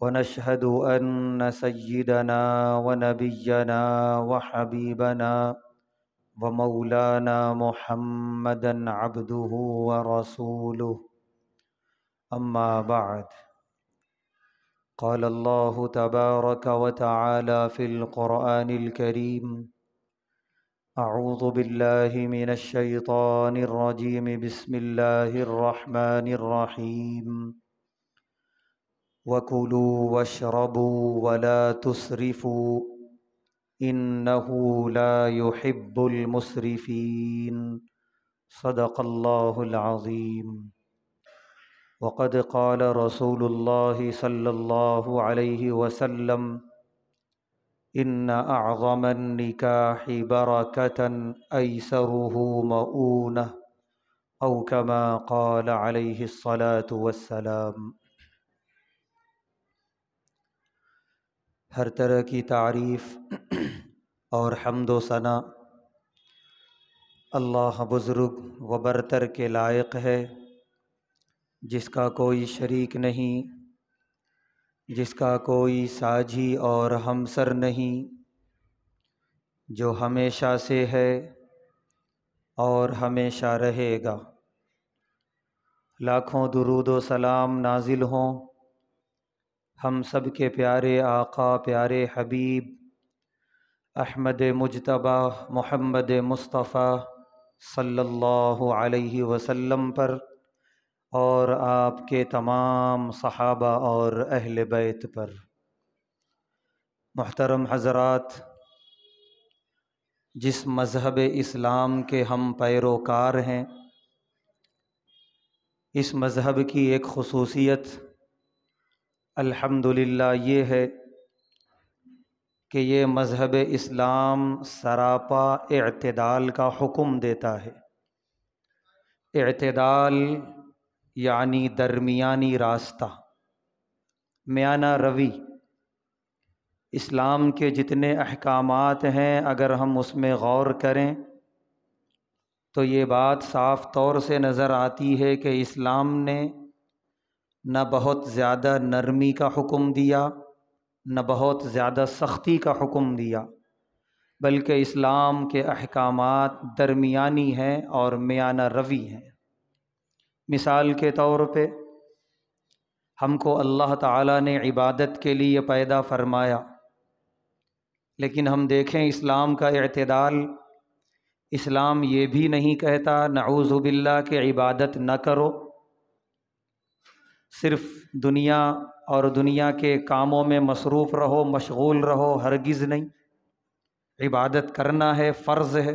ونشهد أن سيدنا ونبينا وحبيبنا ومولانا محمدا عبده ورسوله أما بعد قال الله تبارك وتعالى في القرآن الكريم أعوذ بالله من الشيطان الرجيم بسم الله الرحمن الرحيم وكلوا واشربوا ولا تسرفوا انه لا يحب المسرفين صدق الله العظيم وقد قال رسول الله صلى الله عليه وسلم ان اعظم النكاح بركه ايسره مؤونه او كما قال عليه الصلاه والسلام हर तरह की तारीफ़ और हमदोसना अल्लाह बुज़ुर्ग व बरतर के लायक है जिसका कोई शरीक नहीं जिसका कोई साझी और हमसर नहीं जो हमेशा से है और हमेशा रहेगा लाखों दरूद सलाम नाजिल हों हम सब के प्यारे आका प्यारे हबीब अहमद मुजतबा मोहम्मद मुस्तफ़ा सल्लल्लाहु अलैहि वसल्लम पर और आपके तमाम सहाबा और अहल बैत पर मोहतरम हजरात जिस मज़हब इस्लाम के हम पैरोकार हैं इस मज़हब की एक खसूसियत अल्हम्दुलिल्लाह ये है कि ये मज़हब इस्लाम सरापा अतदाल का हुक्म देता है अतदाल यानी दरमियानी रास्ता म्याना रवि इस्लाम के जितने अहकाम हैं अगर हम उसमें गौर करें तो ये बात साफ़ तौर से नज़र आती है कि इस्लाम ने न बहुत ज़्यादा नरमी का हुक्म दिया न बहुत ज़्यादा सख्ती का हुक्म दिया बल्कि इस्लाम के अहकाम दरमिया हैं और मियाना रवी हैं मिसाल के तौर पर हमको अल्लाह ताला ने इबादत के लिए पैदा फरमाया लेकिन हम देखें इस्लाम का अतदाल इस्लाम ये भी नहीं कहता नाऊज़ुबिल्ला के इबादत न करो सिर्फ दुनिया और दुनिया के कामों में मसरूफ़ रहो मशगूल रहो हरगिज़ नहीं इबादत करना है फ़र्ज़ है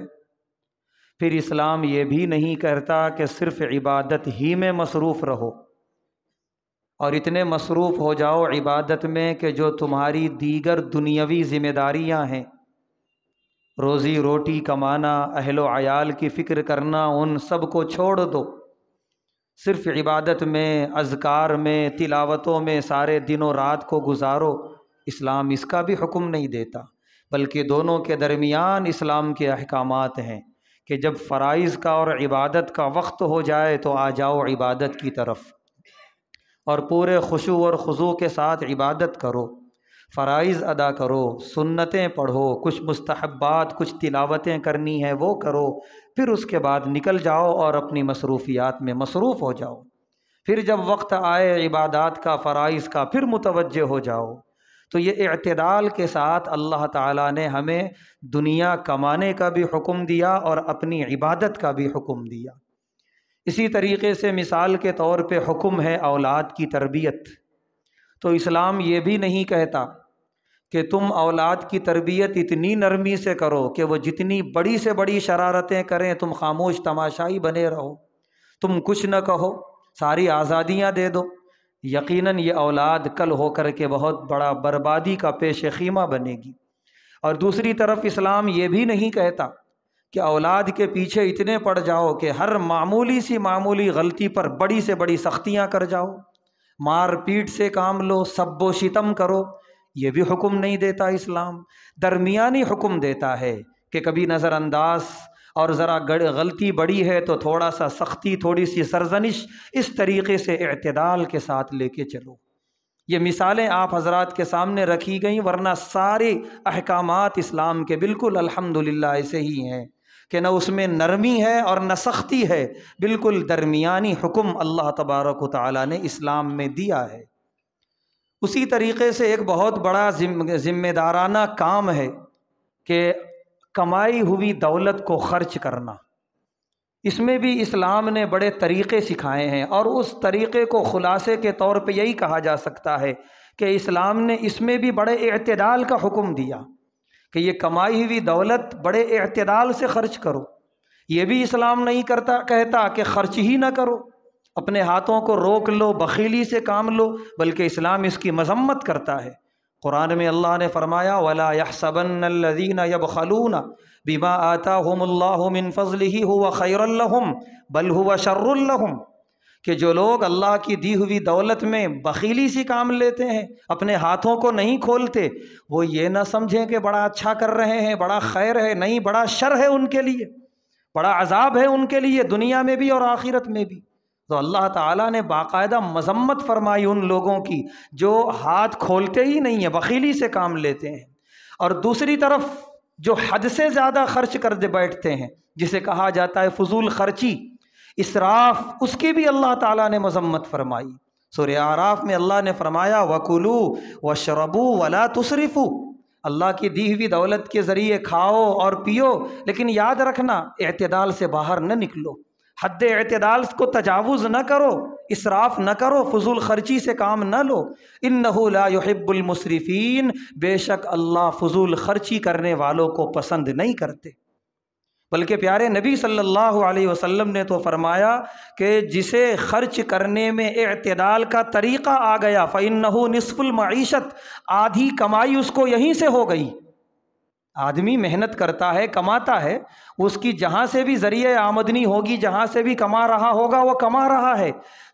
फिर इस्लाम ये भी नहीं कहता कि सिर्फ़ इबादत ही में मसरूफ़ रहो और इतने मसरूफ़ हो जाओ इबादत में कि जो तुम्हारी दीगर दुनियावी ज़िम्मेदारियाँ हैं रोज़ी रोटी कमाना अहलो आयाल की फ़िक्र करना उन सब को छोड़ दो सिर्फ इबादत में अजकार में तिलावतों में सारे दिनों रात को गुजारो इस्लाम इसका भी हुक्म नहीं देता बल्कि दोनों के दरमियान इस्लाम के अहकाम हैं कि जब फ़राइज़ का और इबादत का वक्त हो जाए तो आ जाओ इबादत की तरफ और पूरे खुशू और खुजू के साथ इबादत करो फ़राइज़ अदा करो सुन्नतें पढ़ो कुछ मुस्तहबात कुछ तिलावतें करनी है वो करो फिर उसके बाद निकल जाओ और अपनी मसरूफियात में मसरूफ़ हो जाओ फिर जब वक्त आए इबादत का फ़राइज़ का फिर मुतवज हो जाओ तो ये अतदाल के साथ अल्लाह ताला ने हमें दुनिया कमाने का भी हुक्म दिया और अपनी इबादत का भी हुक्म दिया इसी तरीके से मिसाल के तौर पे हुक्म है औलाद की तरबियत तो इस्लाम ये भी नहीं कहता कि तुम औलाद की तरबियत इतनी नरमी से करो कि वो जितनी बड़ी से बड़ी शरारतें करें तुम खामोश तमाशाई बने रहो तुम कुछ न कहो सारी आज़ादियाँ दे दो यकीनन ये औलाद कल होकर के बहुत बड़ा बर्बादी का पेश खीमा बनेगी और दूसरी तरफ इस्लाम ये भी नहीं कहता कि औलाद के पीछे इतने पड़ जाओ कि हर मामूली सी मामूली गलती पर बड़ी से बड़ी सख्तियाँ कर जाओ मार पीट से काम लो सब्बो शितम करो ये भी हुक्म नहीं देता इस्लाम दरमियानी हुक्म देता है कि कभी नज़रअंदाज और ज़रा गलती बड़ी है तो थोड़ा सा सख्ती थोड़ी सी सरजनिश इस तरीके से अतदाल के साथ लेके चलो ये मिसालें आप हजरत के सामने रखी गई वरना सारे अहकाम इस्लाम के बिल्कुल अल्हम्दुलिल्लाह ऐसे ही हैं कि न उसमें नरमी है और न सख्ती है बिल्कुल दरमियानी हुक्म अल्लाह तबारक ताली ने इस्लाम में दिया है उसी तरीके से एक बहुत बड़ा ज़िम्मेदाराना काम है कि कमाई हुई दौलत को खर्च करना इसमें भी इस्लाम ने बड़े तरीक़े सिखाए हैं और उस तरीक़े को ख़ुलासे के तौर पे यही कहा जा सकता है कि इस्लाम ने इसमें भी बड़े अतदाल का हुक्म दिया कि ये कमाई हुई दौलत बड़े अतदाल से ख़र्च करो ये भी इस्लाम नहीं करता कहता कि ख़र्च ही ना करो अपने हाथों को रोक लो बखीली से काम लो बल्कि इस्लाम इसकी मजम्मत करता है कुरान में अल्लाह ने फरमाया वला यहसबनदीन यब खलून बीमा आता हमल्लामिन फ़जल ही हुआ खैरम बल हुआ शर्रम कि जो लोग अल्लाह की दी हुई दौलत में बखीली सी काम लेते हैं अपने हाथों को नहीं खोलते वो ये ना समझें कि बड़ा अच्छा कर रहे हैं बड़ा खैर है नहीं बड़ा शर है उनके लिए बड़ा अजाब है उनके लिए दुनिया में भी और आखिरत में भी तो अल्लाह ताला ने बाकायदा मजम्मत फरमाई उन लोगों की जो हाथ खोलते ही नहीं है बखीली से काम लेते हैं और दूसरी तरफ जो हद से ज़्यादा खर्च कर दे बैठते हैं जिसे कहा जाता है फजूल खर्ची इसराफ उसकी भी अल्लाह ताला ने मजम्मत फरमाई सुर आराफ में अल्लाह ने फरमाया वकुलू व शरबू वला तुसरफ़ू अल्लाह की दी हुई दौलत के ज़रिए खाओ और पियो लेकिन याद रखना अतदाल से बाहर न निकलो हद अतदाल को तजावुज़ न करो इसराफ न करो फजूल खर्ची से काम न लो इन नहब्बुलमसरफ़ीन बेशक अल्लाह फजूल खर्ची करने वालों को पसंद नहीं करते बल्कि प्यारे नबी सल्लल्लाहु अलैहि वसल्लम ने तो फरमाया कि जिसे खर्च करने में अतदाल का तरीक़ा आ गया फ़ैन नसफ़ुलमीशत आधी कमाई उसको यहीं से हो गई आदमी मेहनत करता है कमाता है उसकी जहाँ से भी ज़रिए आमदनी होगी जहाँ से भी कमा रहा होगा वो कमा रहा है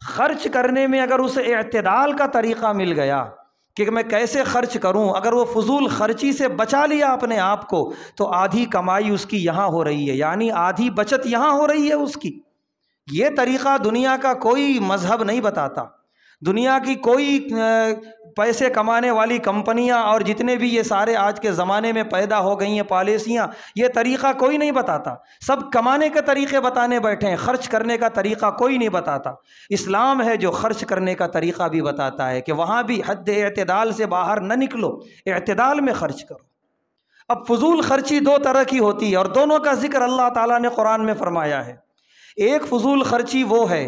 खर्च करने में अगर उसे अतदाल का तरीक़ा मिल गया कि मैं कैसे खर्च करूं अगर वो फजूल खर्ची से बचा लिया अपने आप को तो आधी कमाई उसकी यहाँ हो रही है यानी आधी बचत यहाँ हो रही है उसकी ये तरीक़ा दुनिया का कोई मज़हब नहीं बताता दुनिया की कोई पैसे कमाने वाली कंपनियां और जितने भी ये सारे आज के ज़माने में पैदा हो गई हैं पॉलिसियाँ ये तरीक़ा कोई नहीं बताता सब कमाने के तरीक़े बताने बैठे हैं खर्च करने का तरीक़ा कोई नहीं बताता इस्लाम है जो खर्च करने का तरीक़ा भी बताता है कि वहाँ भी हद अतदाल से बाहर न निकलो अतदाल में खर्च करो अब फजूल खर्ची दो तरह की होती है और दोनों का जिक्र अल्लाह ताली ने कुरान में फरमाया है एक फजूल खर्ची वो है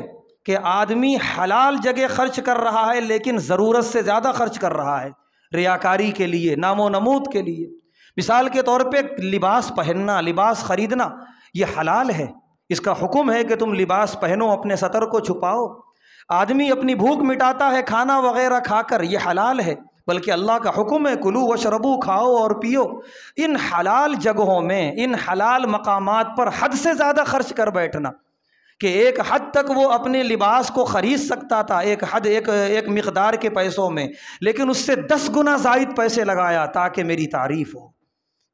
कि आदमी हलाल जगह खर्च कर रहा है लेकिन ज़रूरत से ज़्यादा खर्च कर रहा है रियाकारी के लिए नामो नमूद के लिए मिसाल के तौर पे लिबास पहनना लिबास ख़रीदना ये हलाल है इसका हुक्म है कि तुम लिबास पहनो अपने सतर को छुपाओ आदमी अपनी भूख मिटाता है खाना वगैरह खाकर ये हलाल है बल्कि अल्लाह का हुक्म है कुलू व शरबू खाओ और पियो इन हलाल जगहों में इन हलाल मकामात पर हद से ज़्यादा खर्च कर बैठना कि एक हद तक वो अपने लिबास को ख़रीद सकता था एक हद एक एक मकदार के पैसों में लेकिन उससे दस गुना जायद पैसे लगाया ताकि मेरी तारीफ़ हो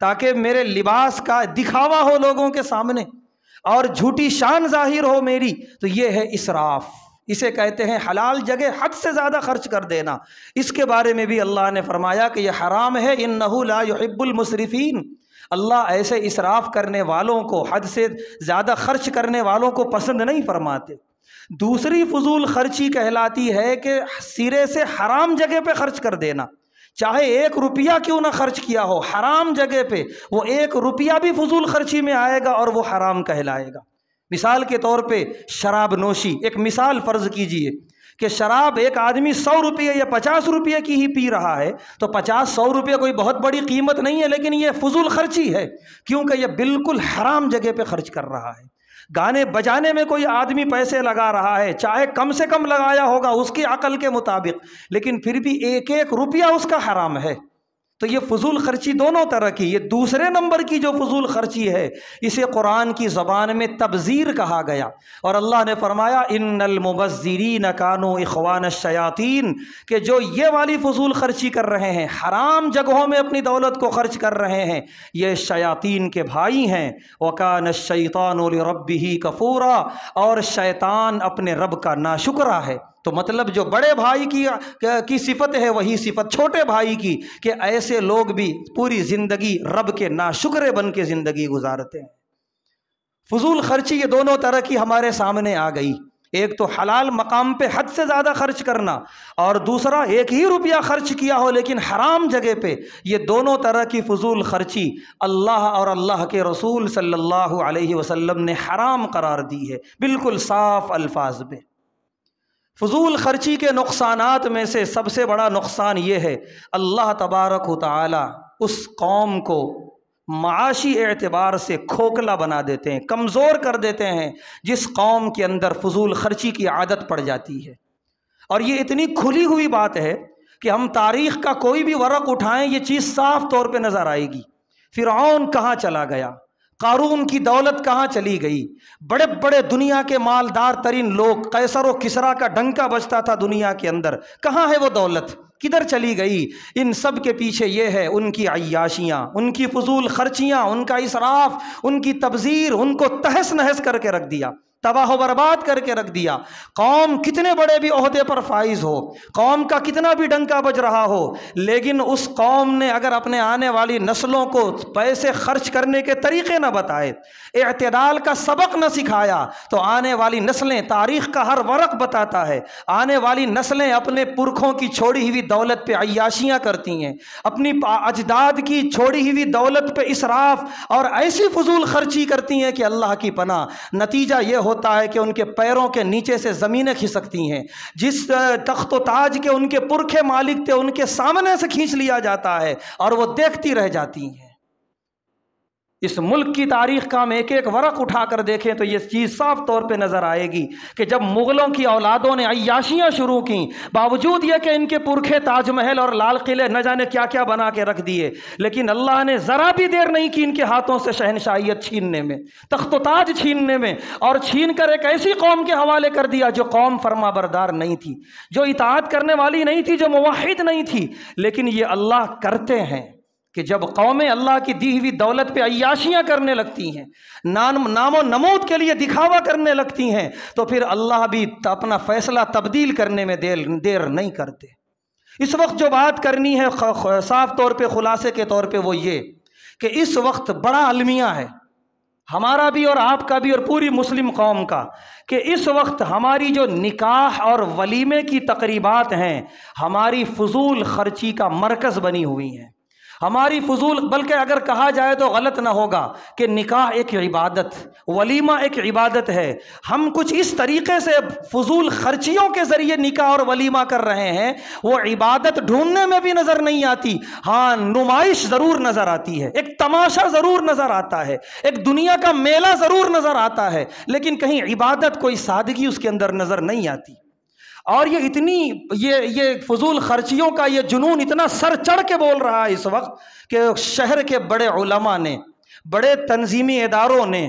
ताकि मेरे लिबास का दिखावा हो लोगों के सामने और झूठी शान जाहिर हो मेरी तो ये है इसराफ़ इसे कहते हैं हलाल जगह हद से ज़्यादा खर्च कर देना इसके बारे में भी अल्लाह ने फरमाया कि यह हराम है इन नहू लाबुलमसरफ़ीन अल्लाह ऐसे इसराफ़ करने वालों को हद से ज़्यादा खर्च करने वालों को पसंद नहीं फरमाते दूसरी फजूल खर्ची कहलाती है कि सिरे से हराम जगह पे खर्च कर देना चाहे एक रुपया क्यों ना खर्च किया हो हराम जगह पे वो एक रुपया भी फजूल खर्ची में आएगा और वो हराम कहलाएगा मिसाल के तौर पे शराब नोशी एक मिसाल फ़र्ज़ कीजिए कि शराब एक आदमी सौ रुपये या पचास रुपये की ही पी रहा है तो पचास सौ रुपये कोई बहुत बड़ी कीमत नहीं है लेकिन ये फजूल खर्ची है क्योंकि ये बिल्कुल हराम जगह पे खर्च कर रहा है गाने बजाने में कोई आदमी पैसे लगा रहा है चाहे कम से कम लगाया होगा उसकी अकल के मुताबिक लेकिन फिर भी एक एक रुपया उसका हराम है तो ये फजूल खर्ची दोनों तरह की ये दूसरे नंबर की जो फजूल खर्ची है इसे कुरान की ज़बान में तबज़ीर कहा गया और अल्लाह ने फरमाया इन इनमबज़री नकानो इखवान शयातीन के जो ये वाली फजूल खर्ची कर रहे हैं हराम जगहों में अपनी दौलत को खर्च कर रहे हैं ये शयातीन के भाई हैं वकान शैतान रब ही कफूरा और शैतान अपने रब का नाशुकरा है तो मतलब जो बड़े भाई की की सिफत है वही सिफत छोटे भाई की कि ऐसे लोग भी पूरी ज़िंदगी रब के नाशुक्र बन के ज़िंदगी गुजारते हैं फजूल खर्ची ये दोनों तरह की हमारे सामने आ गई एक तो हलाल मकाम पे हद से ज़्यादा खर्च करना और दूसरा एक ही रुपया खर्च किया हो लेकिन हराम जगह पे ये दोनों तरह की फजूल खर्ची अल्लाह और अल्लाह के रसूल सल्लल्लाहु अलैहि वसल्लम ने हराम करार दी है बिल्कुल साफ़ अल्फाज में फजूल खर्ची के नुकसान में से सबसे बड़ा नुकसान ये है अल्लाह तबारक उस कौम को माशी एतबार से खोखला बना देते हैं कमज़ोर कर देते हैं जिस कौम के अंदर फजूल खर्ची की आदत पड़ जाती है और ये इतनी खुली हुई बात है कि हम तारीख़ का कोई भी वर्क़ उठाएं ये चीज़ साफ तौर पे नज़र आएगी ऑन कहाँ चला गया कारून की दौलत कहाँ चली गई बड़े बड़े दुनिया के मालदार तरीन लोग कैसर व किसरा का डंका बजता था दुनिया के अंदर कहाँ है वो दौलत किधर चली गई इन सब के पीछे ये है उनकी अयाशियाँ उनकी फजूल खर्चियाँ उनका इसराफ उनकी तबजीर उनको तहस नहस करके रख दिया तबाह बर्बाद करके रख दिया कौम कितने बड़े भी अहदे पर फाइज हो कौम का कितना भी डंका बज रहा हो लेकिन उस कौम ने अगर अपने आने वाली नस्लों को पैसे खर्च करने के तरीके ना बताए अतदाल का सबक न सिखाया तो आने वाली नस्लें तारीख का हर वर्क बताता है आने वाली नस्लें अपने पुरखों की छोड़ी हुई दौलत पे अयाशियाँ करती हैं अपनी अजदाद की छोड़ी हुई दौलत पर इसराफ और ऐसी फजूल खर्ची करती हैं कि अल्लाह की पना नतीजा ये हो होता है कि उनके पैरों के नीचे से ज़मीनें खिसकती हैं जिस तख्त ताज के उनके पुरखे मालिक थे उनके सामने से खींच लिया जाता है और वो देखती रह जाती हैं इस मुल्क की तारीख का हम एक एक वरक उठा कर देखें तो ये चीज़ साफ तौर पे नज़र आएगी कि जब मुग़लों की औलादों ने अयाशियाँ शुरू की बावजूद ये कि इनके पुरखे ताजमहल और लाल किले न जाने क्या क्या बना के रख दिए लेकिन अल्लाह ने ज़रा भी देर नहीं की इनके हाथों से शहनशाहियत छीनने में तख्त ताज छीनने में और छीन कर एक ऐसी कौम के हवाले कर दिया जो कौम फर्मा बरदार नहीं थी जो इतात करने वाली नहीं थी जो मुहिद नहीं थी लेकिन ये अल्लाह करते हैं कि जब कौमें अल्लाह की दी हुई दौलत पे अयाशियाँ करने लगती हैं नाम नामो नमूद के लिए दिखावा करने लगती हैं तो फिर अल्लाह भी अपना फ़ैसला तब्दील करने में देर देर नहीं करते इस वक्त जो बात करनी है साफ तौर पे खुलासे के तौर पे वो ये कि इस वक्त बड़ा अलमिया है हमारा भी और आपका भी और पूरी मुस्लिम कौम का कि इस वक्त हमारी जो निकाह और वलीमे की तकरीबात हैं हमारी फजूल खर्ची का मरकज़ बनी हुई हैं हमारी फजूल बल्कि अगर कहा जाए तो गलत ना होगा कि निकाह एक इबादत वलीमा एक इबादत है हम कुछ इस तरीके से फजूल खर्चियों के ज़रिए निकाह और वलीमा कर रहे हैं वो इबादत ढूंढने में भी नज़र नहीं आती हाँ नुमाइश ज़रूर नज़र आती है एक तमाशा ज़रूर नज़र आता है एक दुनिया का मेला ज़रूर नज़र आता है लेकिन कहीं इबादत कोई सादगी उसके अंदर नज़र नहीं आती और ये इतनी ये ये फजूल खर्चियों का ये जुनून इतना सर चढ़ के बोल रहा है इस वक्त कि शहर के बड़े उलमा ने बड़े तनजीमी इदारों ने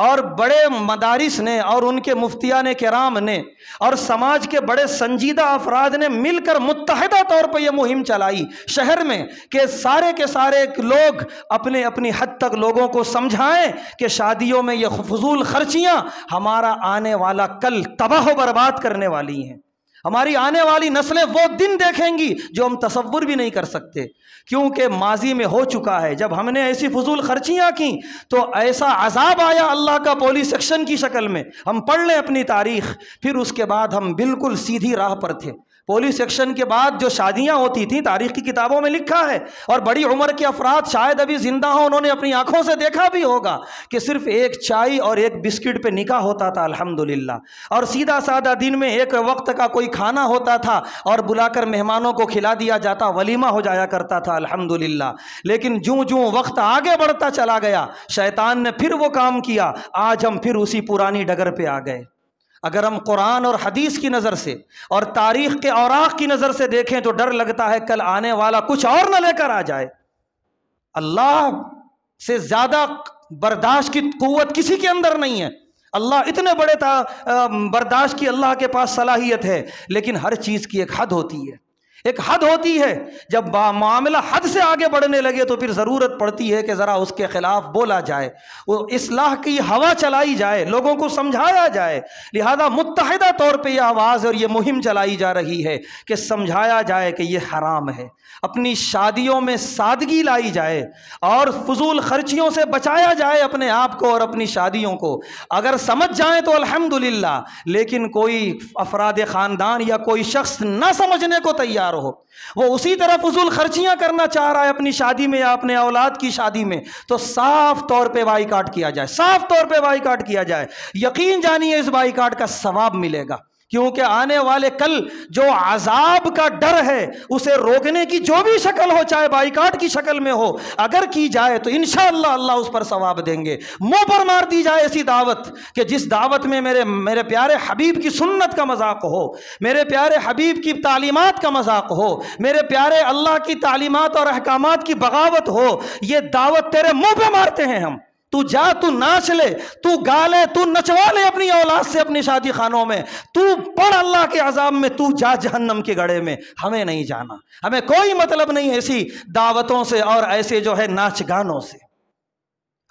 और बड़े मदारस ने और उनके मुफ्तिया ने कराम ने और समाज के बड़े संजीदा अफराद ने मिलकर मुतहदा तौर पर यह मुहिम चलाई शहर में कि सारे के सारे लोग अपने अपनी हद तक लोगों को समझाएं कि शादियों में ये फजूल खर्चियाँ हमारा आने वाला कल तबाह बर्बाद करने वाली हैं हमारी आने वाली नस्लें वो दिन देखेंगी जो हम तस्वुर भी नहीं कर सकते क्योंकि माजी में हो चुका है जब हमने ऐसी फजूल खर्चियाँ की तो ऐसा अजाब आया अल्लाह का पोली सेक्शन की शक्ल में हम पढ़ लें अपनी तारीख फिर उसके बाद हम बिल्कुल सीधी राह पर थे पोलिस एक्शन के बाद जो शादियां होती थी तारीख की किताबों में लिखा है और बड़ी उम्र के अफराद शायद अभी ज़िंदा हों उन्होंने अपनी आंखों से देखा भी होगा कि सिर्फ एक चाय और एक बिस्किट पे निकाह होता था अल्हम्दुलिल्लाह और सीधा साधा दिन में एक वक्त का कोई खाना होता था और बुलाकर मेहमानों को खिला दिया जाता वलीमा हो जाया करता था अलहमदिल्ला लेकिन जूँ जू वक्त आगे बढ़ता चला गया शैतान ने फिर वो काम किया आज हम फिर उसी पुरानी डगर पर आ गए अगर हम कुरान और हदीस की नज़र से और तारीख़ के औराक की नज़र से देखें तो डर लगता है कल आने वाला कुछ और न लेकर आ जाए अल्लाह से ज़्यादा बर्दाश्त की क़वत किसी के अंदर नहीं है अल्लाह इतने बड़े बर्दाश्त की अल्लाह के पास सलाहियत है लेकिन हर चीज़ की एक हद होती है एक हद होती है जब मामला हद से आगे बढ़ने लगे तो फिर ज़रूरत पड़ती है कि ज़रा उसके ख़िलाफ़ बोला जाए वो इसलाह की हवा चलाई जाए लोगों को समझाया जाए लिहाजा मुतहदा तौर पे यह आवाज़ और ये मुहिम चलाई जा रही है कि समझाया जाए कि ये हराम है अपनी शादियों में सादगी लाई जाए और फजूल खर्चियों से बचाया जाए अपने आप को और अपनी शादियों को अगर समझ जाए तो अलहमदिल्ला लेकिन कोई अफराद ख़ानदान या कोई शख्स ना समझने को तैयार बेकार हो वो उसी तरह फजूल खर्चियां करना चाह रहा है अपनी शादी में या अपने औलाद की शादी में तो साफ तौर पे बाईकाट किया जाए साफ तौर पे बाईकाट किया जाए यकीन जानिए इस बाईकाट का सवाब मिलेगा क्योंकि आने वाले कल जो आजाब का डर है उसे रोकने की जो भी शक्ल हो चाहे बाइकाट की शक्ल में हो अगर की जाए तो इन अल्लाह उस पर सवाब देंगे मुंह पर मार दी जाए ऐसी दावत कि जिस दावत में मेरे मेरे प्यारे हबीब की सुन्नत का मजाक हो मेरे प्यारे हबीब की तालीमत का मजाक हो मेरे प्यारे अल्लाह की तालीमत और अहकाम की बगावत हो ये दावत तेरे मुंह पर मारते हैं हम तू जा तू नाच ले तू गा ले तू नचवा ले अपनी औलाद से अपनी शादी खानों में तू पढ़ अल्लाह के अजाब में तू जा जहन्नम के गड़े में हमें नहीं जाना हमें कोई मतलब नहीं ऐसी दावतों से और ऐसे जो है नाच गानों से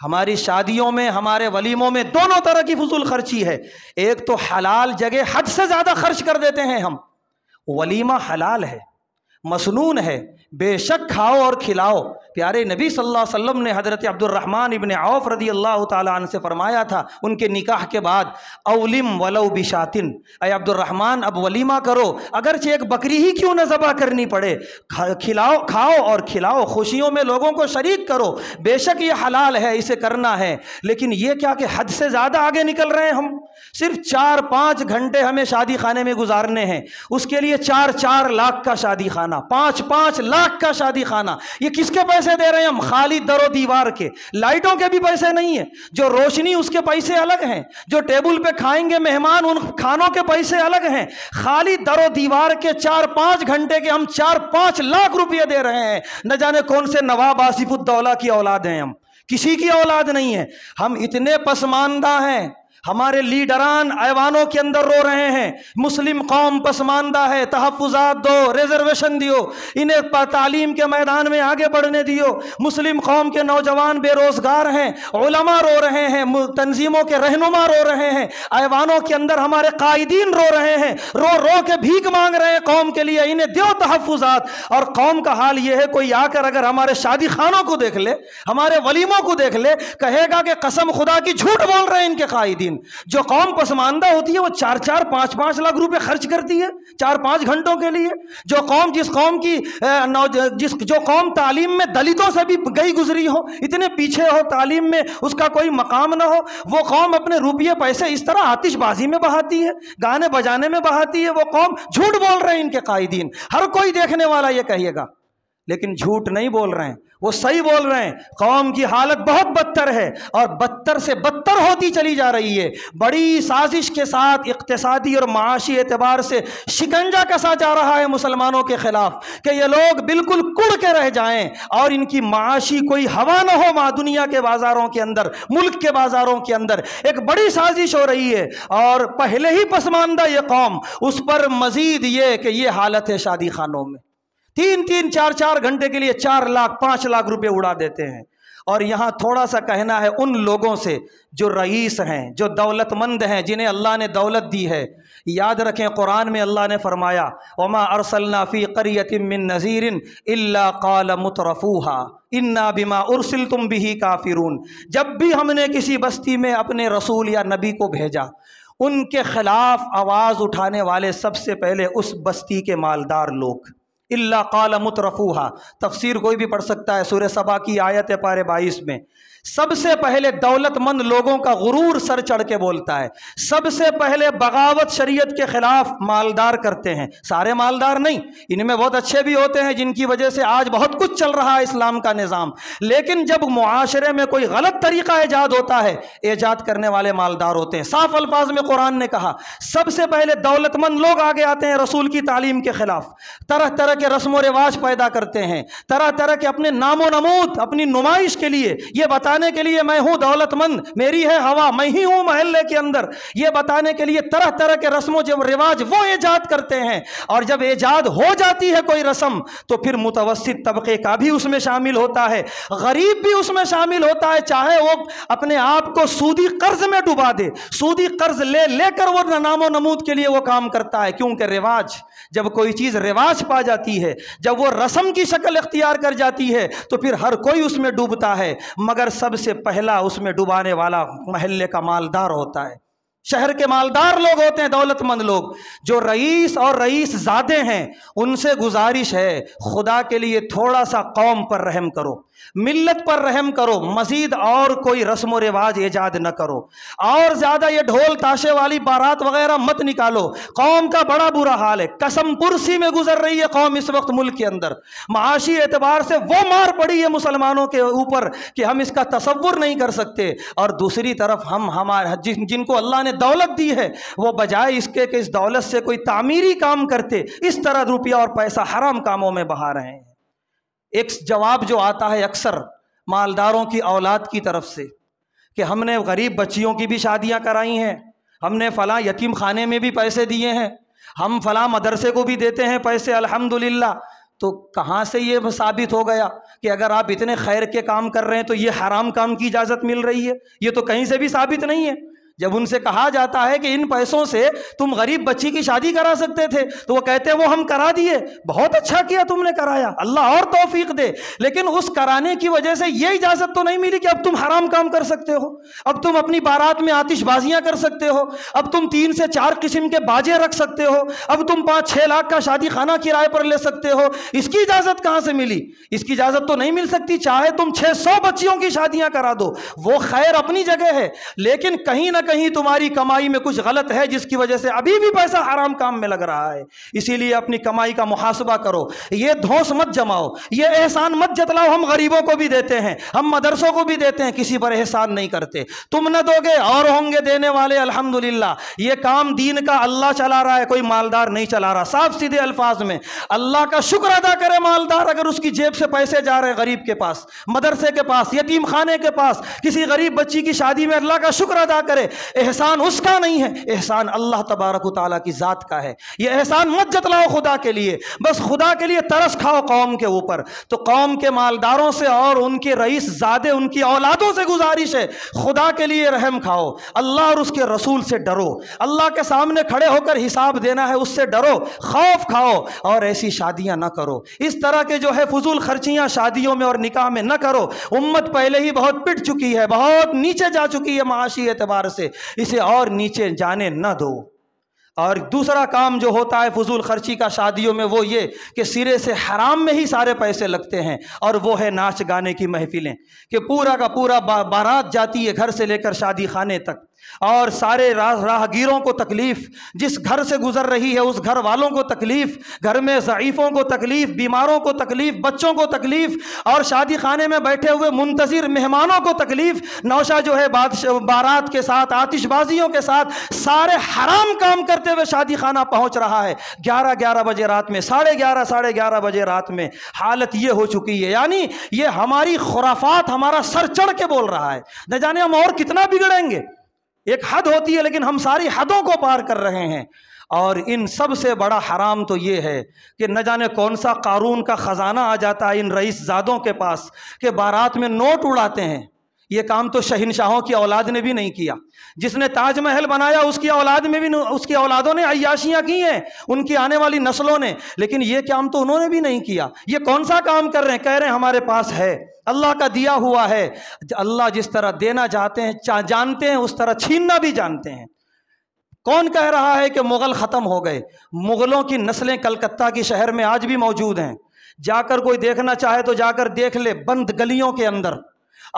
हमारी शादियों में हमारे वलीमों में दोनों तरह की फजूल खर्ची है एक तो हलाल जगह हद से ज़्यादा खर्च कर देते हैं हम वलीमा हलाल है मसनून है बेशक खाओ और खिलाओ प्यारे नबी सल्लल्लाहु अलैहि वसल्लम ने हज़रत अब्दुलरहमान इबन औफ रदी अल्लाह तन से फ़रमाया था उनके निकाह के बाद अवलिम वलो बिशातिन अय अब्दुलरहमान अब वलीमा करो अगरचे एक बकरी ही क्यों न ज़बा करनी पड़े खिलाओ खाओ और खिलाओ खुशियों में लोगों को शरीक करो बेशक ये हलाल है इसे करना है लेकिन ये क्या कि हद से ज़्यादा आगे निकल रहे हैं हम सिर्फ चार पाँच घंटे हमें शादी खाने में गुजारने हैं उसके लिए चार चार लाख का शादी खाना खाना पांच पांच लाख का शादी खाना ये किसके पैसे दे रहे हैं हम खाली दरो दीवार के लाइटों के भी पैसे नहीं है जो रोशनी उसके पैसे अलग हैं जो टेबल पे खाएंगे मेहमान उन खानों के पैसे अलग हैं खाली दरो दीवार के चार पांच घंटे के हम चार पांच लाख रुपये दे रहे हैं न जाने कौन से नवाब आसिफुद्दौला की औलाद हैं हम किसी की औलाद नहीं है हम इतने पसमानदा हैं हमारे लीडरान ऐवानों के अंदर रो रहे हैं मुस्लिम कौम पसमानदा है तहफात दो रिजर्वेशन दियो इन्हें तालीम के मैदान में आगे बढ़ने दियो मुस्लिम कौम के नौजवान बेरोज़गार हैं ओलमा रो रहे हैं तंजीमों के रहनुमा रो रहे हैं ऐवानों के अंदर हमारे कायदीन रो रहे हैं रो रो के भीख मांग रहे हैं कौम के लिए इन्हें दो तहफात और कौम का हाल यह है कोई आकर अगर हमारे शादी खानों को देख ले हमारे वलीमों को देख ले कहेगा कि कसम खुदा की झूठ बोल रहे हैं इनके कायदी दिन जो कौम पसमानदा होती है वो चार चार पाँच पाँच लाख रुपए खर्च करती है चार पाँच घंटों के लिए जो कौम जिस कौम की जिस जो कौम तालीम में दलितों से भी गई गुजरी हो इतने पीछे हो तालीम में उसका कोई मकाम ना हो वो कौम अपने रुपये पैसे इस तरह आतिशबाजी में बहाती है गाने बजाने में बहाती है वो कौम झूठ बोल रहे हैं इनके कायदीन हर कोई देखने वाला ये कहिएगा लेकिन झूठ नहीं बोल रहे हैं वो सही बोल रहे हैं कौम की हालत बहुत बदतर है और बदतर से बदतर होती चली जा रही है बड़ी साजिश के साथ इकतसादी और माशी एतबार से शिकंजा कसा जा रहा है मुसलमानों के ख़िलाफ़ कि ये लोग बिल्कुल कुड़ के रह जाएं और इनकी माशी कोई हवा ना हो माँ दुनिया के बाज़ारों के अंदर मुल्क के बाज़ारों के अंदर एक बड़ी साजिश हो रही है और पहले ही पसमानदा ये कौम उस पर मज़ीद ये कि ये हालत है शादी खानों में तीन तीन चार चार घंटे के लिए चार लाख पाँच लाख रुपए उड़ा देते हैं और यहाँ थोड़ा सा कहना है उन लोगों से जो रईस हैं जो दौलतमंद हैं जिन्हें अल्लाह ने दौलत दी है याद रखें कुरान में अल्लाह ने फरमाया ओमा अरसलनाफ़ी करियतिमिन नज़ीरिन इल्ला काल मुतरफूहा इन्ना बिमा उर्सिल तुम भी काफिरून जब भी हमने किसी बस्ती में अपने रसूल या नबी को भेजा उनके ख़िलाफ़ आवाज़ उठाने वाले सबसे पहले उस बस्ती के मालदार लोग इल्ला काल मुतरफूहा तफसीर कोई भी पढ़ सकता है सूर्य सबा की आयत है पारे बाईस में सबसे पहले दौलतमंद लोगों का गुरूर सर चढ़ के बोलता है सबसे पहले बगावत शरीयत के ख़िलाफ़ मालदार करते हैं सारे मालदार नहीं इनमें बहुत अच्छे भी होते हैं जिनकी वजह से आज बहुत कुछ चल रहा है इस्लाम का निज़ाम लेकिन जब मुआशरे में कोई गलत तरीका ईजाद होता है ईजाद करने वाले मालदार होते हैं साफ अल्फाज में कुरान ने कहा सबसे पहले दौलतमंद लोग आगे आते हैं रसूल की तालीम के ख़िलाफ़ तरह तरह के रस्म व रिवाज पैदा करते हैं तरह तरह के अपने नामो नमूद अपनी नुमाइश के लिए यह बता बताने के लिए मैं हूं दौलतमंद मेरी है हवा मैं ही हूं महल्ले के अंदर यह बताने के लिए तरह तरह के रस्मों जब रिवाज वो ईजाद करते हैं और जब ईजाद हो जाती है कोई रस्म तो फिर मुतवसत तबके का भी उसमें शामिल होता है गरीब भी उसमें शामिल होता है चाहे वो अपने आप को सूदी कर्ज में डुबा दे सूदी कर्ज ले लेकर वो नामो नमूद के लिए वो काम करता है क्योंकि रिवाज जब कोई चीज़ रिवाज पा जाती है जब वो रस्म की शक्ल अख्तियार कर जाती है तो फिर हर कोई उसमें डूबता है मगर सबसे पहला उसमें डुबाने वाला महल्ले का मालदार होता है शहर के मालदार लोग होते हैं दौलतमंद लोग जो रईस और रईस ज्यादा हैं उनसे गुजारिश है खुदा के लिए थोड़ा सा कौम पर रहम करो मिल्लत पर रहम करो मजीद और कोई रस्म व रिवाज ईजाद न करो और ज़्यादा ये ढोल ताशे वाली बारात वगैरह मत निकालो कौम का बड़ा बुरा हाल है कसम पुरसी में गुजर रही है कौम इस वक्त मुल्क के अंदर माशी एतबार से वो मार पड़ी है मुसलमानों के ऊपर कि हम इसका तस्वुर नहीं कर सकते और दूसरी तरफ हम हमारे जिन जिनको अल्लाह ने दौलत दी है वो बजाय इसके कि इस दौलत से कोई तामीरी काम करते इस तरह रुपया और पैसा हराम कामों में बहा रहे हैं एक जवाब जो आता है अक्सर मालदारों की औलाद की तरफ से कि हमने गरीब बच्चियों की भी शादियां कराई हैं हमने फ़लाँ यतीम खाने में भी पैसे दिए हैं हम फ़लाँ मदरसे को भी देते हैं पैसे अल्हम्दुलिल्लाह तो कहाँ से ये साबित हो गया कि अगर आप इतने खैर के काम कर रहे हैं तो ये हराम काम की इजाज़त मिल रही है ये तो कहीं से भी साबित नहीं है जब उनसे कहा जाता है कि इन पैसों से तुम गरीब बच्ची की शादी करा सकते थे तो वो कहते हैं वो हम करा दिए बहुत अच्छा किया तुमने कराया अल्लाह और तोफीक दे लेकिन उस कराने की वजह से ये इजाज़त तो नहीं मिली कि अब तुम हराम काम कर सकते हो अब तुम अपनी बारात में आतिशबाजियां कर सकते हो अब तुम तीन से चार किस्म के बाजे रख सकते हो अब तुम पाँच छः लाख का शादी खाना किराए पर ले सकते हो इसकी इजाज़त कहाँ से मिली इसकी इजाज़त तो नहीं मिल सकती चाहे तुम छः सौ बच्चियों की शादियाँ करा दो वो खैर अपनी जगह है लेकिन कहीं ना कहीं तुम्हारी कमाई में कुछ गलत है जिसकी वजह से अभी भी पैसा आराम काम में लग रहा है इसीलिए अपनी कमाई का मुहासबा करो ये धोस मत जमाओ ये एहसान मत जतलाओ हम गरीबों को भी देते हैं हम मदरसों को भी देते हैं किसी पर एहसान नहीं करते तुम न दोगे और होंगे देने वाले अल्हम्दुलिल्लाह ये काम दीन का अल्लाह चला रहा है कोई मालदार नहीं चला रहा साफ सीधे अल्फाज में अल्लाह का शुक्र अदा करे मालदार अगर उसकी जेब से पैसे जा रहे गरीब के पास मदरसे के पास यतीम खाने के पास किसी गरीब बच्ची की शादी में अल्लाह का शुक्र अदा करे एहसान उसका नहीं है एहसान अल्लाह तबारक ताली की ज़ात का है ये एहसान मत जतलाओ खुदा के लिए बस खुदा के लिए तरस खाओ कौम के ऊपर तो कौम के मालदारों से और उनके रईस ज्यादा उनकी औलादों से गुजारिश है खुदा के लिए रहम खाओ अल्लाह और उसके रसूल से डरो अल्लाह के सामने खड़े होकर हिसाब देना है उससे डरो खौफ खाओ और ऐसी शादियाँ ना करो इस तरह के जो है फजूल खर्चियाँ शादियों में और निकाह में ना करो उम्मत पहले ही बहुत पिट चुकी है बहुत नीचे जा चुकी है माशी एतबार से से इसे और नीचे जाने न दो और दूसरा काम जो होता है फजूल खर्ची का शादियों में वो ये कि सिरे से हराम में ही सारे पैसे लगते हैं और वो है नाच गाने की महफिलें कि पूरा का पूरा बारात जाती है घर से लेकर शादी खाने तक और सारे राह राहगीरों को तकलीफ़ जिस घर से गुज़र रही है उस घर वालों को तकलीफ़ घर में ज़यीफ़ों को तकलीफ़ बीमारों को तकलीफ़ बच्चों को तकलीफ़ और शादी खाने में बैठे हुए मुंतजिर मेहमानों को तकलीफ़ नौशा जो है बादश बारात के साथ आतिशबाजियों के साथ सारे हराम काम करते हुए शादी खाना पहुँच रहा है ग्यारह ग्यारह बजे रात में साढ़े ग्यारह साढ़े ग्यारह बजे रात में हालत ये हो चुकी है यानी ये हमारी खुराफात हमारा सर चढ़ के बोल रहा है न जाने हम और कितना बिगड़ेंगे एक हद होती है लेकिन हम सारी हदों को पार कर रहे हैं और इन सबसे बड़ा हराम तो ये है कि न जाने कौन सा कारून का ख़जाना आ जाता है इन रईस जादों के पास कि बारात में नोट उड़ाते हैं ये काम तो शहनशाहों की औलाद ने भी नहीं किया जिसने ताजमहल बनाया उसकी औलाद में भी उसकी औलादों ने अयाशियाँ की हैं उनकी आने वाली नस्लों ने लेकिन ये काम तो उन्होंने भी नहीं किया ये कौन सा काम कर रहे हैं कह रहे हैं हमारे पास है अल्लाह का दिया हुआ है अल्लाह जिस तरह देना चाहते हैं जानते हैं उस तरह छीनना भी जानते हैं कौन कह रहा है कि मुग़ल ख़त्म हो गए मुग़लों की नस्लें कलकत्ता के शहर में आज भी मौजूद हैं जाकर कोई देखना चाहे तो जाकर देख ले बंद गलियों के अंदर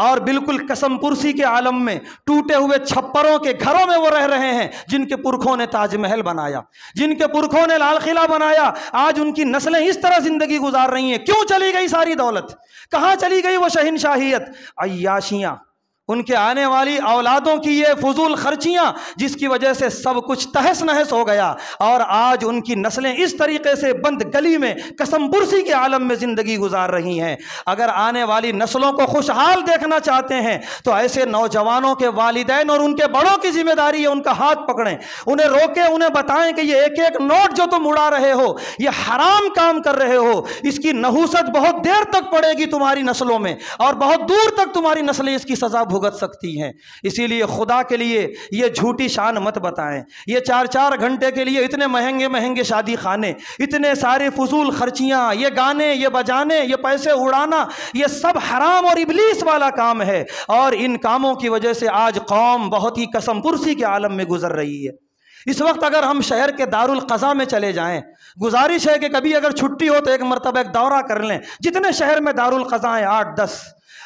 और बिल्कुल कसमपुरसी के आलम में टूटे हुए छप्परों के घरों में वो रह रहे हैं जिनके पुरखों ने ताजमहल बनाया जिनके पुरखों ने लाल किला बनाया आज उनकी नस्लें इस तरह ज़िंदगी गुजार रही हैं क्यों चली गई सारी दौलत कहाँ चली गई वो शहनशाहियत अयाशियाँ उनके आने वाली औलादों की ये फजूल खर्चियाँ जिसकी वजह से सब कुछ तहस नहस हो गया और आज उनकी नस्लें इस तरीके से बंद गली में कसम बुरसी के आलम में ज़िंदगी गुजार रही हैं अगर आने वाली नस्लों को खुशहाल देखना चाहते हैं तो ऐसे नौजवानों के वालदेन और उनके बड़ों की जिम्मेदारी है उनका हाथ पकड़ें उन्हें रोकें उन्हें बताएं कि ये एक एक नोट जो तुम उड़ा रहे हो ये हराम काम कर रहे हो इसकी नहूसत बहुत देर तक पड़ेगी तुम्हारी नस्लों में और बहुत दूर तक तुम्हारी नस्लें इसकी सजा भुगत सकती हैं इसीलिए खुदा के लिए ये झूठी शान मत बताएं ये चार चार घंटे के लिए इतने महंगे महंगे शादी खाने इतने सारे फजूल खर्चियाँ ये गाने ये बजाने ये पैसे उड़ाना ये सब हराम और इबलीस वाला काम है और इन कामों की वजह से आज कौम बहुत ही पुरसी के आलम में गुजर रही है इस वक्त अगर हम शहर के दारुल कज़ा में चले जाएं गुजारिश है कि कभी अगर छुट्टी हो तो एक मरतबा एक दौरा कर लें जितने शहर में दारुल कज़ा हैं आठ दस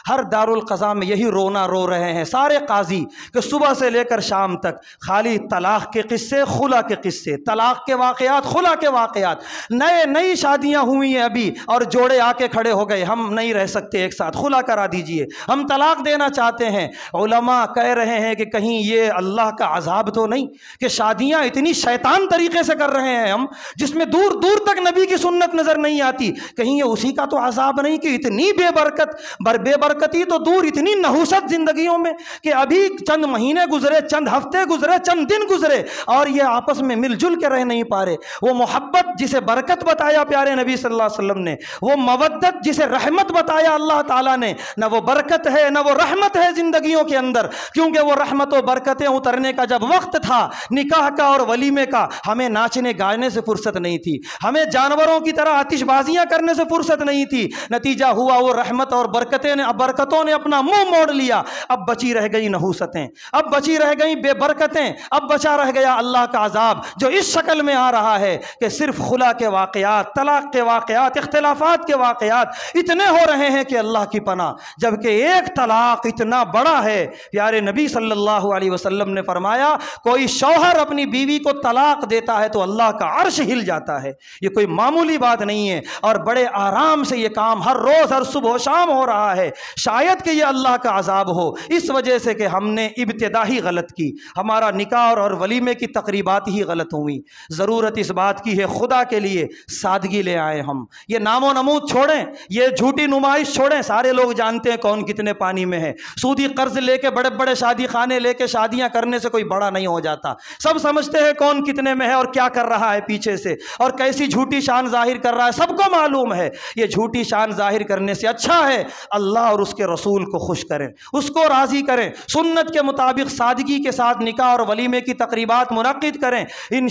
हर दारुल कज़ा में यही रोना रो रहे हैं सारे काजी कि सुबह से लेकर शाम तक खाली तलाक़ के किस्से खुला के किस्से तलाक़ के वाकयात खुला के वाकयात नए नई शादियाँ हुई हैं अभी और जोड़े आके खड़े हो गए हम नहीं रह सकते एक साथ खुला करा दीजिए हम तलाक़ देना चाहते हैं उलमा कह रहे हैं कि कहीं ये अल्लाह का अजाब तो नहीं कि शादियाँ इतनी शैतान तरीके से कर रहे हैं हम जिसमें दूर दूर तक नबी की सुन्नत नज़र नहीं आती कहीं ये उसी का तो अजाब नहीं कि इतनी बेबरकत बर बेबरकत बरकती तो दूर इतनी नहुसत जिंदगियों में कि अभी चंद महीने गुजरे चंद हफ्ते गुजरे चंद दिन गुजरे और ये आपस में मिलजुल के रह नहीं पा रहे वो मोहब्बत जिसे बरकत बताया प्यारे नबी सल्लल्लाहु अलैहि वसल्लम ने वो मवदत जिसे रहमत बताया अल्लाह ताला ने ना वो बरकत है ना वो रहमत है ज़िंदगियों के अंदर क्योंकि वो रहमत और बरकतें उतरने का जब वक्त था निकाह का और वलीमे का हमें नाचने गाने से फुर्सत नहीं थी हमें जानवरों की तरह आतिशबाजियां करने से फुर्सत नहीं थी नतीजा हुआ वो रहमत और बरकतें ने अब बरकतों ने अपना मुंह मोड़ लिया अब बची रह गई नहूसतें अब बची रह गई बेबरकतें अब बचा रह गया अल्लाह का अजाब जो इस शक्ल में आ रहा है कि सिर्फ खुला के वाकयात तलाक़ के वाकयात इख्तलाफात के वाकयात इतने हो रहे हैं कि अल्लाह की पना जबकि एक तलाक़ इतना बड़ा है प्यारे नबी सल्लल्लाहु अलैहि वसल्लम ने फरमाया कोई शौहर अपनी बीवी को तलाक देता है तो अल्लाह का अर्श हिल जाता है ये कोई मामूली बात नहीं है और बड़े आराम से ये काम हर रोज़ हर सुबह शाम हो रहा है शायद कि यह अल्लाह का अजाब हो इस वजह से कि हमने इब्तदा ही गलत की हमारा निकाह और वलीमे की तकरीबात ही गलत हुई ज़रूरत इस बात की है खुदा के लिए सादगी ले आए हम ये नामो नमूद छोड़ें ये झूठी नुमाइश छोड़ें सारे लोग जानते हैं कौन कितने पानी में है सूदी कर्ज लेके बड़े बड़े शादी खाने लेके शादियां करने से कोई बड़ा नहीं हो जाता सब समझते हैं कौन कितने में है और क्या कर रहा है पीछे से और कैसी झूठी शान जाहिर कर रहा है सबको मालूम है ये झूठी शान जाहिर करने से अच्छा है अल्लाह और और उसके रसूल को खुश करें उसको राज़ी करें सुन्नत के मुताबिक सादगी के साथ निकाह और वलीमे की तकरीबात मनद करें इन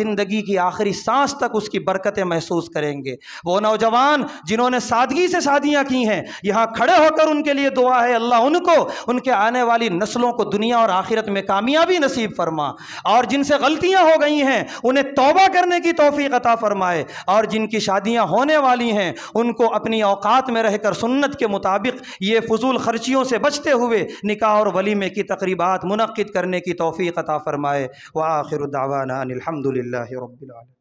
ज़िंदगी की आखिरी सांस तक उसकी बरकतें महसूस करेंगे वो नौजवान जिन्होंने सादगी से शादियाँ की हैं यहाँ खड़े होकर उनके लिए दुआ है अल्लाह उनको उनके आने वाली नस्लों को दुनिया और आखिरत में कामयाबी नसीब फरमा और जिनसे गलतियाँ हो गई हैं उन्हें तोबा करने की तोफ़ी अता फ़रमाए और जिनकी शादियाँ होने वाली हैं उनको अपनी औकात में रहकर सुन्नत के मुताबिक ये फजूल खर्चियों से बचते हुए निका और वलीमे की तकरीबा मनद करने की तोफ़ी अता फ़रमाए व आखिर दावाना अनिलहमदिल्ला रबाल